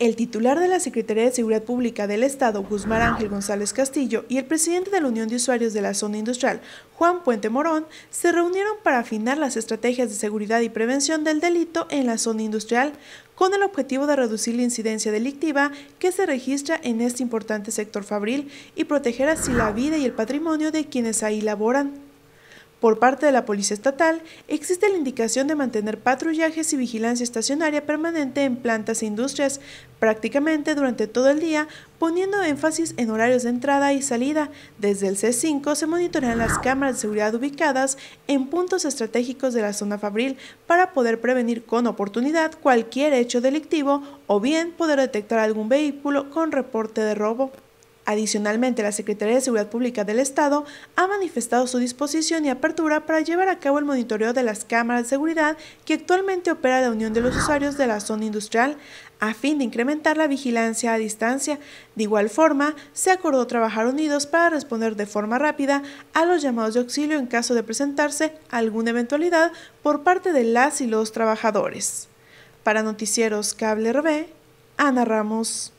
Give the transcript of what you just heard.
El titular de la Secretaría de Seguridad Pública del Estado, Guzmán Ángel González Castillo, y el presidente de la Unión de Usuarios de la Zona Industrial, Juan Puente Morón, se reunieron para afinar las estrategias de seguridad y prevención del delito en la zona industrial, con el objetivo de reducir la incidencia delictiva que se registra en este importante sector fabril y proteger así la vida y el patrimonio de quienes ahí laboran. Por parte de la Policía Estatal, existe la indicación de mantener patrullajes y vigilancia estacionaria permanente en plantas e industrias prácticamente durante todo el día, poniendo énfasis en horarios de entrada y salida. Desde el C5 se monitorean las cámaras de seguridad ubicadas en puntos estratégicos de la zona fabril para poder prevenir con oportunidad cualquier hecho delictivo o bien poder detectar algún vehículo con reporte de robo. Adicionalmente, la Secretaría de Seguridad Pública del Estado ha manifestado su disposición y apertura para llevar a cabo el monitoreo de las cámaras de seguridad que actualmente opera la Unión de los Usuarios de la Zona Industrial, a fin de incrementar la vigilancia a distancia. De igual forma, se acordó trabajar unidos para responder de forma rápida a los llamados de auxilio en caso de presentarse alguna eventualidad por parte de las y los trabajadores. Para Noticieros Cable RB, Ana Ramos.